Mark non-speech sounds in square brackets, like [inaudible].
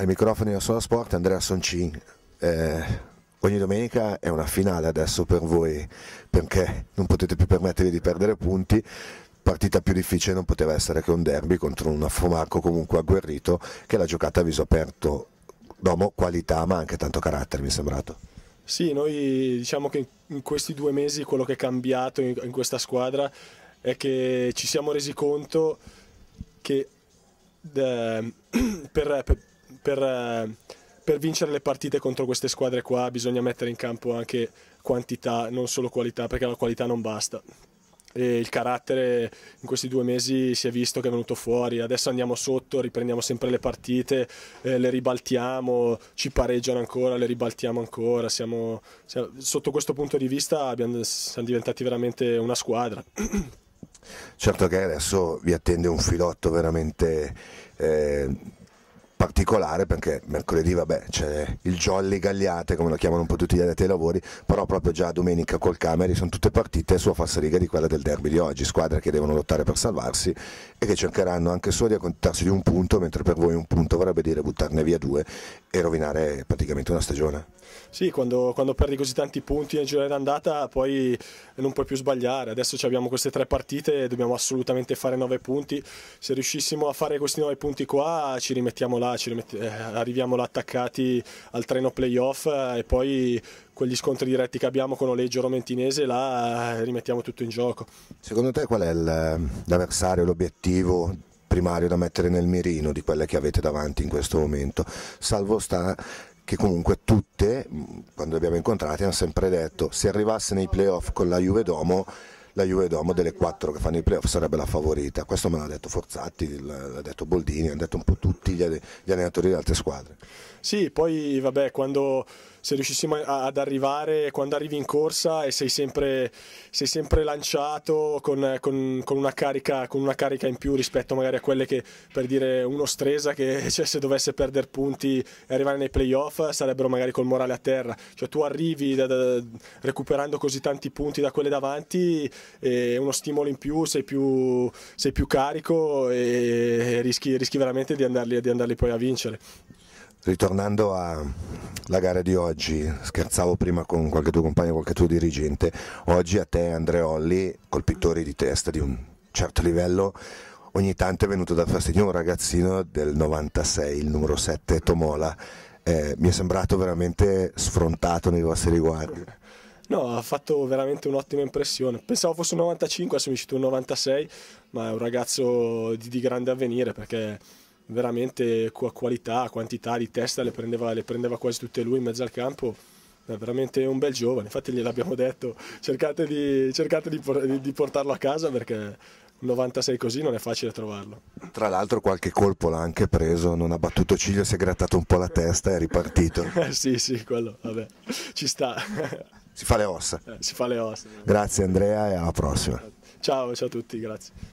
Ai microfoni della Sola Sport Andrea Soncin. Eh, ogni domenica è una finale adesso per voi perché non potete più permettervi di perdere punti. Partita più difficile non poteva essere che un derby contro un affomarco comunque agguerrito che l'ha giocata a viso aperto. Domo qualità ma anche tanto carattere mi è sembrato. Sì, noi diciamo che in questi due mesi quello che è cambiato in questa squadra è che ci siamo resi conto che ehm, [clears throat] per, per, per, eh, per vincere le partite contro queste squadre qua bisogna mettere in campo anche quantità, non solo qualità, perché la qualità non basta. E il carattere in questi due mesi si è visto che è venuto fuori. Adesso andiamo sotto, riprendiamo sempre le partite, eh, le ribaltiamo, ci pareggiano ancora, le ribaltiamo ancora. Siamo, siamo, sotto questo punto di vista abbiamo, siamo diventati veramente una squadra. Certo che adesso vi attende un filotto veramente eh, particolare perché mercoledì vabbè c'è il Jolly Gagliate come lo chiamano un po' tutti gli addetti ai lavori però proprio già domenica col Cameri sono tutte partite sulla falsariga di quella del derby di oggi squadre che devono lottare per salvarsi e che cercheranno anche solo di accontentarsi di un punto mentre per voi un punto vorrebbe dire buttarne via due e rovinare praticamente una stagione sì, quando, quando perdi così tanti punti nel girone d'andata poi non puoi più sbagliare. Adesso abbiamo queste tre partite, dobbiamo assolutamente fare nove punti. Se riuscissimo a fare questi nove punti qua ci rimettiamo là là, metti, eh, arriviamo là attaccati al treno playoff eh, e poi quegli scontri diretti che abbiamo con Oleggio Romentinese là eh, rimettiamo tutto in gioco. Secondo te qual è il, eh, l'avversario, l'obiettivo primario da mettere nel mirino di quelle che avete davanti in questo momento? Salvo sta che comunque tutte, quando le abbiamo incontrate, hanno sempre detto se arrivasse nei playoff con la Juve Domo la Juve Domo delle quattro che fanno i playoff sarebbe la favorita. Questo me l'ha detto Forzatti, l'ha detto Boldini, hanno detto un po' tutti gli, allenatori delle altre squadre. Sì, poi vabbè, quando se riuscissimo ad arrivare, quando arrivi in corsa e sei sempre, sei sempre lanciato con, con, con, una carica, con, una carica, in più rispetto magari a quelle che per dire uno Stresa che [laughs] cioè, se dovesse perdere punti e arrivare nei playoff sarebbero magari col morale a terra, cioè tu arrivi da, da, recuperando così tanti punti da quelle davanti è uno stimolo in più, sei più, sei più carico e rischi, rischi veramente di andarli, di andarli poi a vincere. Ritornando alla gara di oggi, scherzavo prima con qualche tuo compagno, qualche tuo dirigente, oggi a te Andreolli, colpitori di testa di un certo livello, ogni tanto è venuto da fastidio un ragazzino del 96, il numero 7 Tomola, eh, mi è sembrato veramente sfrontato nei vostri riguardi. No, ha fatto veramente un'ottima impressione. Pensavo fosse un 95, adesso mi è uscito un 96, ma è un ragazzo di, di grande avvenire perché veramente a qualità, quantità di testa le prendeva, le prendeva quasi tutte lui in mezzo al campo è veramente un bel giovane, infatti gliel'abbiamo detto, cercate, di, cercate di, di, portarlo a casa perché 96 così non è facile trovarlo. Tra l'altro qualche colpo l'ha anche preso, non ha battuto ciglio, si è grattato un po' la testa e è ripartito. [laughs] sì, sì, quello, vabbè, ci sta. Si fa le ossa. Eh, si fa le ossa. Grazie Andrea e alla prossima. Ciao, ciao a tutti, grazie.